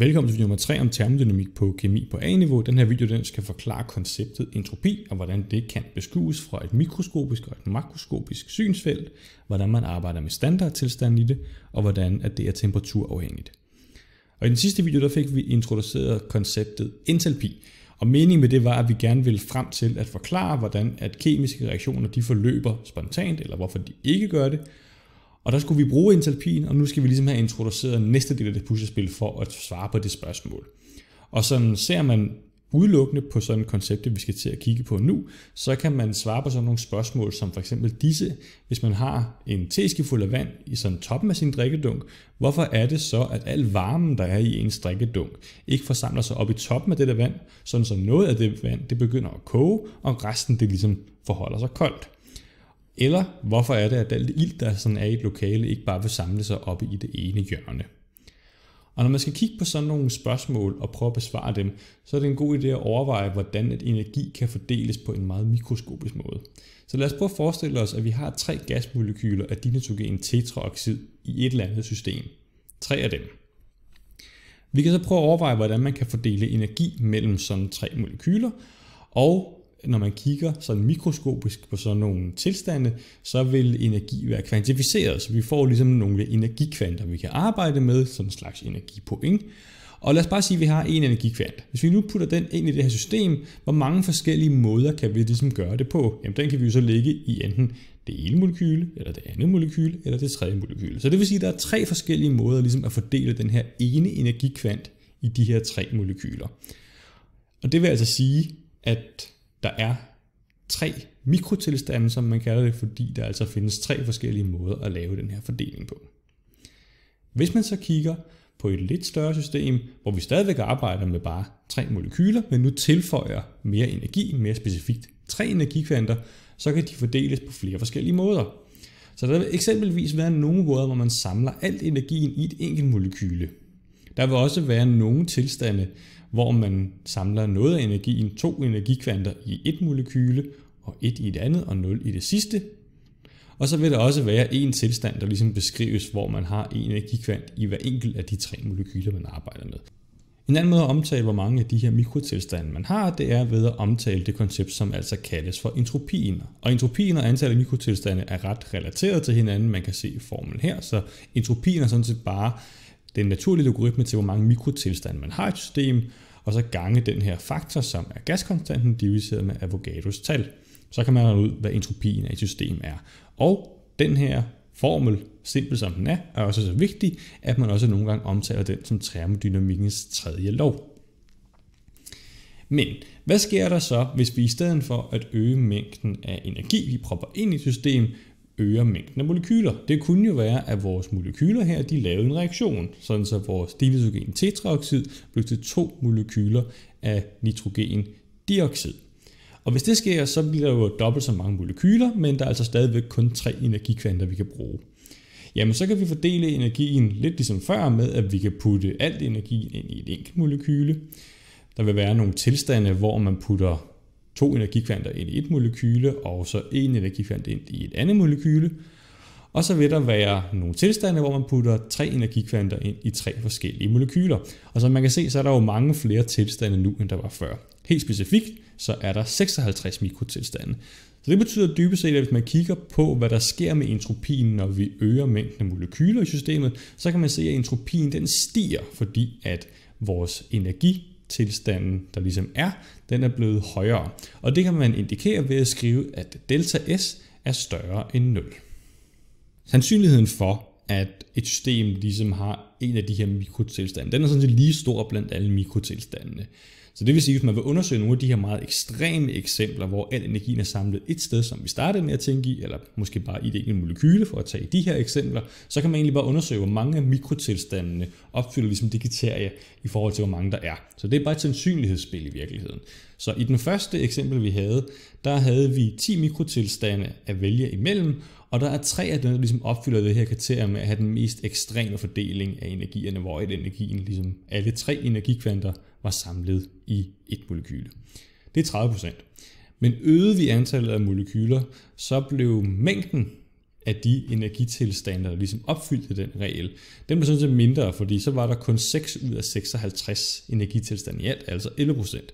Velkommen til video nummer 3 om termodynamik på kemi på A-niveau. Den her video den skal forklare konceptet entropi og hvordan det kan beskues fra et mikroskopisk og et makroskopisk synsfelt, hvordan man arbejder med standardtilstanden i det, og hvordan at det er temperaturafhængigt. Og i den sidste video der fik vi introduceret konceptet entalpi, og meningen med det var, at vi gerne ville frem til at forklare, hvordan at kemiske reaktioner de forløber spontant, eller hvorfor de ikke gør det, og der skulle vi bruge entalpien, og nu skal vi ligesom have introduceret næste del af det puslespil for at svare på det spørgsmål. Og sådan ser man udelukkende på sådan et koncept, vi skal til at kigge på nu, så kan man svare på sådan nogle spørgsmål som for eksempel disse. Hvis man har en teske fuld af vand i sådan toppen af sin drikkedunk, hvorfor er det så, at al varmen, der er i ens drikkedunk, ikke forsamler sig op i toppen af det der vand, sådan så noget af det vand, det begynder at koge, og resten det ligesom forholder sig koldt. Eller hvorfor er det, at alt det ild, der sådan er i et lokale, ikke bare vil samle sig oppe i det ene hjørne? Og når man skal kigge på sådan nogle spørgsmål og prøve at besvare dem, så er det en god idé at overveje, hvordan et energi kan fordeles på en meget mikroskopisk måde. Så lad os prøve at forestille os, at vi har tre gasmolekyler af dinitrogen tetraoxid i et eller andet system. Tre af dem. Vi kan så prøve at overveje, hvordan man kan fordele energi mellem sådan tre molekyler, og når man kigger sådan mikroskopisk på sådan nogle tilstande, så vil energi være kvantificeret, så vi får ligesom nogle energikvanter, vi kan arbejde med, sådan en slags energipoint. Og lad os bare sige, at vi har en energikvant. Hvis vi nu putter den ind i det her system, hvor mange forskellige måder kan vi ligesom gøre det på? Jamen den kan vi jo så lægge i enten det ene molekyle, eller det andet molekyle, eller det tredje molekyle. Så det vil sige, at der er tre forskellige måder ligesom at fordele den her ene energikvant i de her tre molekyler. Og det vil altså sige, at der er tre mikrotilstande, som man kalder det, fordi der altså findes tre forskellige måder at lave den her fordeling på. Hvis man så kigger på et lidt større system, hvor vi stadigvæk arbejder med bare tre molekyler, men nu tilføjer mere energi, mere specifikt tre energikvanter, så kan de fordeles på flere forskellige måder. Så der vil eksempelvis være nogle måder, hvor man samler alt energien i et enkelt molekyle. Der vil også være nogle tilstande, hvor man samler noget af energien, to energikvanter i et molekyle, og et i det andet, og nul i det sidste. Og så vil der også være en tilstand, der ligesom beskrives, hvor man har en energikvant i hver enkelt af de tre molekyler, man arbejder med. En anden måde at omtale, hvor mange af de her mikrotilstande man har, det er ved at omtale det koncept, som altså kaldes for entropien. Og entropien og antallet af mikrotilstande er ret relateret til hinanden. Man kan se i formlen her, så entropien er sådan set bare det er en naturlig logaritme til, hvor mange mikrotilstande man har i et system, og så gange den her faktor, som er gaskonstanten, diviseret med Avogadros tal. Så kan man regne ud, hvad entropien af et system er. Og den her formel, simpel som den er, er også så vigtig, at man også nogle gange omtaler den som termodynamikkens tredje lov. Men hvad sker der så, hvis vi i stedet for at øge mængden af energi, vi propper ind i systemet, øger mængden af molekyler. Det kunne jo være, at vores molekyler her, de lavede en reaktion, sådan så vores dinitrogen tetraoxid blev til to molekyler af nitrogendioxid. Og hvis det sker, så bliver der jo dobbelt så mange molekyler, men der er altså stadigvæk kun tre energikvanter, vi kan bruge. Jamen så kan vi fordele energien lidt ligesom før med, at vi kan putte alt energien ind i et enkelt molekyle. Der vil være nogle tilstande, hvor man putter to energikvanter ind i et molekyle, og så en energikvant ind i et andet molekyle. Og så vil der være nogle tilstande, hvor man putter tre energikvanter ind i tre forskellige molekyler. Og som man kan se, så er der jo mange flere tilstande nu, end der var før. Helt specifikt, så er der 56 mikrotilstande. Så det betyder dybest set, at hvis man kigger på, hvad der sker med entropien, når vi øger mængden af molekyler i systemet, så kan man se, at entropien den stiger, fordi at vores energi tilstanden, der ligesom er, den er blevet højere. Og det kan man indikere ved at skrive, at delta S er større end 0. Sandsynligheden for, at et system ligesom har en af de her mikrotilstande. Den er sådan set lige stor blandt alle mikrotilstandene. Så det vil sige, at hvis man vil undersøge nogle af de her meget ekstreme eksempler, hvor al energien er samlet et sted, som vi startede med at tænke i, eller måske bare i det enkelte molekyle for at tage de her eksempler, så kan man egentlig bare undersøge, hvor mange af mikrotilstandene opfylder ligesom de kriterier i forhold til, hvor mange der er. Så det er bare et sandsynlighedsspil i virkeligheden. Så i den første eksempel, vi havde, der havde vi 10 mikrotilstande at vælge imellem, og der er tre af dem, der ligesom opfylder det her kriterium med at have den mest ekstreme fordeling af energierne, hvor et energien, ligesom alle tre energikvanter, var samlet i et molekyle. Det er 30 procent. Men øgede vi antallet af molekyler, så blev mængden af de energitilstande, der ligesom opfyldte den regel, den blev sådan set mindre, fordi så var der kun 6 ud af 56 energitilstande i alt, altså 11 procent.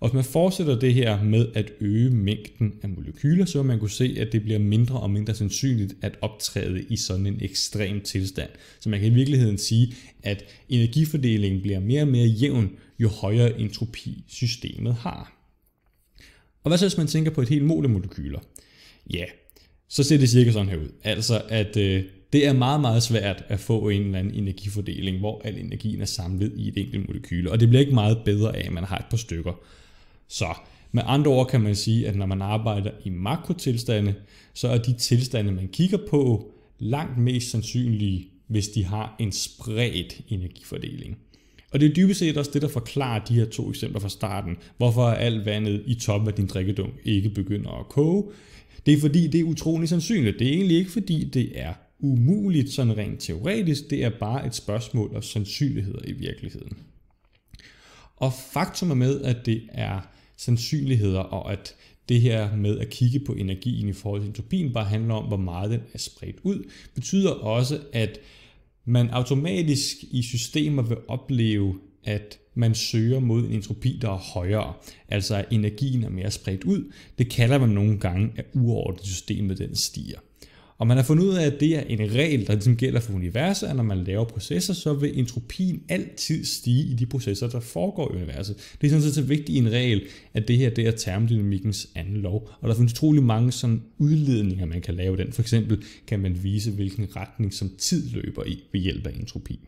Og hvis man fortsætter det her med at øge mængden af molekyler, så vil man kunne se, at det bliver mindre og mindre sandsynligt at optræde i sådan en ekstrem tilstand. Så man kan i virkeligheden sige, at energifordelingen bliver mere og mere jævn, jo højere entropi systemet har. Og hvad så hvis man tænker på et helt mål af molekyler? Ja, så ser det cirka sådan her ud. Altså at øh, det er meget, meget svært at få en eller anden energifordeling, hvor al energien er samlet i et enkelt molekyle, og det bliver ikke meget bedre af, at man har et par stykker. Så med andre ord kan man sige, at når man arbejder i makrotilstande, så er de tilstande, man kigger på, langt mest sandsynlige, hvis de har en spredt energifordeling. Og det er dybest set også det, der forklarer de her to eksempler fra starten. Hvorfor er alt vandet i toppen af din drikkedunk ikke begynder at koge? Det er fordi, det er utrolig sandsynligt. Det er egentlig ikke fordi, det er umuligt sådan rent teoretisk. Det er bare et spørgsmål om sandsynligheder i virkeligheden. Og faktum er med, at det er sandsynligheder, og at det her med at kigge på energien i forhold til entropien bare handler om, hvor meget den er spredt ud, betyder også, at man automatisk i systemer vil opleve, at man søger mod en entropi, der er højere, altså at energien er mere spredt ud. Det kalder man nogle gange, at uordnet systemet den stiger. Og man har fundet ud af, at det er en regel, der ligesom gælder for universet, at når man laver processer, så vil entropien altid stige i de processer, der foregår i universet. Det er sådan set så vigtig en regel, at det her det er termodynamikkens anden lov. Og der findes utrolig mange sådan udledninger, man kan lave den. For eksempel kan man vise, hvilken retning som tid løber i ved hjælp af entropi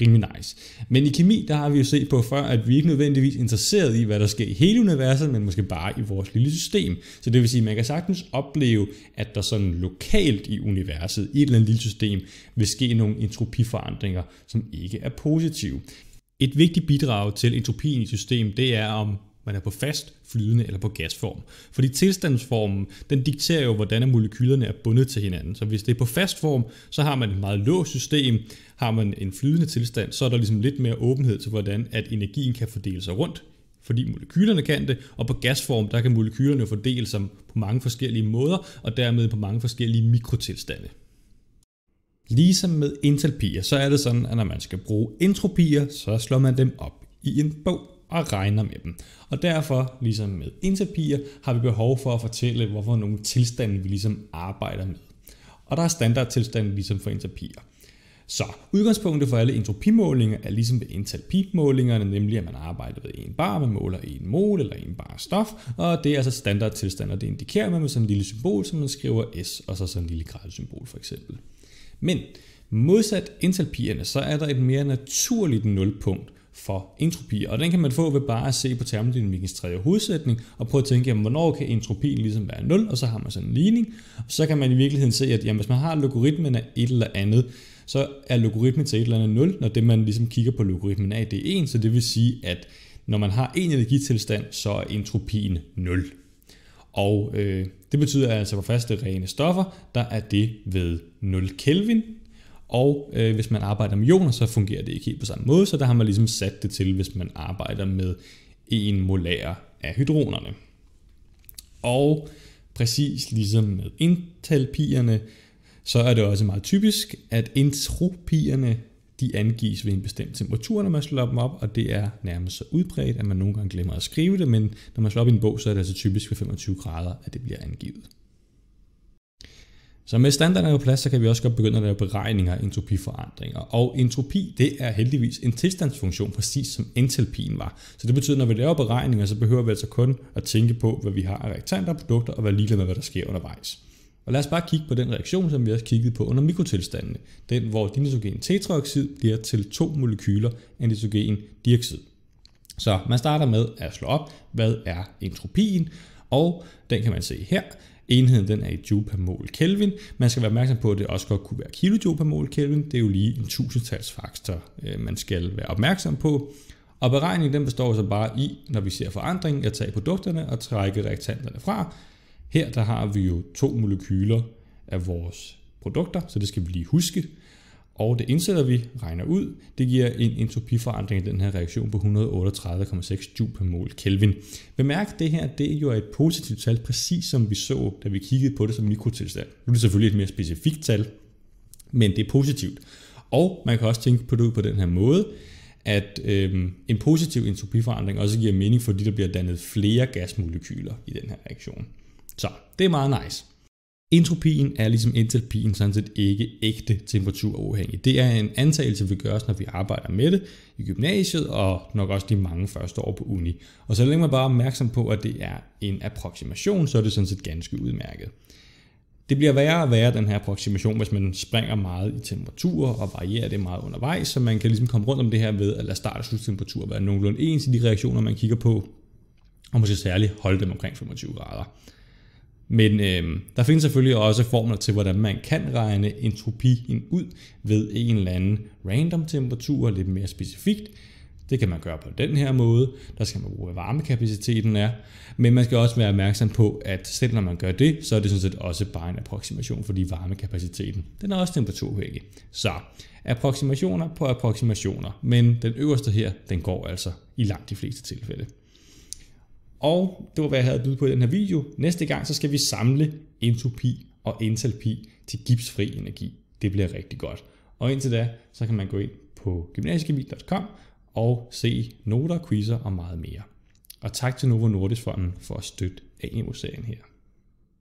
rimelig nice. Men i kemi, der har vi jo set på før, at vi ikke nødvendigvis er interesseret i, hvad der sker i hele universet, men måske bare i vores lille system. Så det vil sige, at man kan sagtens opleve, at der sådan lokalt i universet, i et eller andet lille system, vil ske nogle entropiforandringer, som ikke er positive. Et vigtigt bidrag til entropien i system, det er om man er på fast, flydende eller på gasform. Fordi tilstandsformen, den dikterer jo, hvordan molekylerne er bundet til hinanden. Så hvis det er på fast form, så har man et meget låst system. Har man en flydende tilstand, så er der ligesom lidt mere åbenhed til, hvordan at energien kan fordele sig rundt fordi molekylerne kan det, og på gasform, der kan molekylerne fordele sig på mange forskellige måder, og dermed på mange forskellige mikrotilstande. Ligesom med entalpier, så er det sådan, at når man skal bruge entropier, så slår man dem op i en bog og regner med dem. Og derfor, ligesom med interpiger, har vi behov for at fortælle, hvorfor nogle tilstande vi ligesom arbejder med. Og der er standardtilstande ligesom for entalpier. Så udgangspunktet for alle entropimålinger er ligesom ved entalpimålingerne, nemlig at man arbejder ved en bar, man måler en mol eller en bar stof, og det er altså standardtilstand, og det indikerer man med sådan en lille symbol, som man skriver S, og så sådan en lille gradsymbol for eksempel. Men modsat entalpierne, så er der et mere naturligt nulpunkt, for entropi. Og den kan man få ved bare at se på termodynamikkens tredje hovedsætning, og prøve at tænke, jamen, hvornår kan entropien ligesom være 0, og så har man sådan en ligning. Og så kan man i virkeligheden se, at jamen, hvis man har logaritmen af et eller andet, så er logaritmen til et eller andet 0, når det man ligesom kigger på logaritmen af, det er 1, så det vil sige, at når man har en energitilstand, så er entropien 0. Og øh, det betyder altså, at for faste rene stoffer, der er det ved 0 Kelvin, og øh, hvis man arbejder med ioner, så fungerer det ikke helt på samme måde, så der har man ligesom sat det til, hvis man arbejder med en molær af hydronerne. Og præcis ligesom med entalpierne, så er det også meget typisk, at entropierne de angives ved en bestemt temperatur, når man slår dem op, og det er nærmest så udbredt, at man nogle gange glemmer at skrive det, men når man slår op i en bog, så er det altså typisk ved 25 grader, at det bliver angivet. Så med standarderne på plads, så kan vi også godt begynde at lave beregninger af entropiforandringer. Og entropi, det er heldigvis en tilstandsfunktion, præcis som entalpien var. Så det betyder, at når vi laver beregninger, så behøver vi altså kun at tænke på, hvad vi har af reaktanter og produkter, og være ligeglade med, hvad der sker undervejs. Og lad os bare kigge på den reaktion, som vi også kiggede på under mikrotilstandene. Den, hvor dinitrogen tetraoxid bliver til to molekyler af nitrogen dioxid. Så man starter med at slå op, hvad er entropien, og den kan man se her. Enheden den er i joule per mol Kelvin. Man skal være opmærksom på, at det også godt kunne være kilojoule per mol Kelvin. Det er jo lige en tusindtalsfaktor, øh, man skal være opmærksom på. Og beregningen den består så bare i, når vi ser forandringen, at tage produkterne og trække reaktanterne fra. Her der har vi jo to molekyler af vores produkter, så det skal vi lige huske. Og det indsætter vi, regner ud, det giver en entropiforandring i den her reaktion på 138,6 joule per mol Kelvin. Bemærk det her, det er jo et positivt tal, præcis som vi så, da vi kiggede på det som mikrotilstand. Nu er det selvfølgelig et mere specifikt tal, men det er positivt. Og man kan også tænke på det ud på den her måde, at øhm, en positiv entropiforandring også giver mening, fordi der bliver dannet flere gasmolekyler i den her reaktion. Så det er meget nice. Entropien er ligesom entalpien sådan set ikke ægte temperaturafhængig. Det er en antagelse, vi gør, når vi arbejder med det i gymnasiet, og nok også de mange første år på uni. Og så længe man bare er opmærksom på, at det er en approximation, så er det sådan set ganske udmærket. Det bliver værre og værre, den her approximation, hvis man springer meget i temperaturer og varierer det meget undervejs, så man kan ligesom komme rundt om det her ved at lade start- og sluttemperatur være nogenlunde ens i de reaktioner, man kigger på, og måske særligt holde dem omkring 25 grader. Men øh, der findes selvfølgelig også formler til, hvordan man kan regne entropien ud ved en eller anden random temperatur, lidt mere specifikt. Det kan man gøre på den her måde. Der skal man bruge, hvad varmekapaciteten er. Men man skal også være opmærksom på, at selv når man gør det, så er det sådan set også bare en approximation, fordi varmekapaciteten, den er også temperaturhækkig. Så approximationer på approximationer, men den øverste her, den går altså i langt de fleste tilfælde. Og det var, hvad jeg havde at på i den her video. Næste gang, så skal vi samle entropi og entalpi til gipsfri energi. Det bliver rigtig godt. Og indtil da, så kan man gå ind på gymnasiekemi.com og se noter, quizzer og meget mere. Og tak til Novo Nordisk Fonden for at støtte AMO-serien her.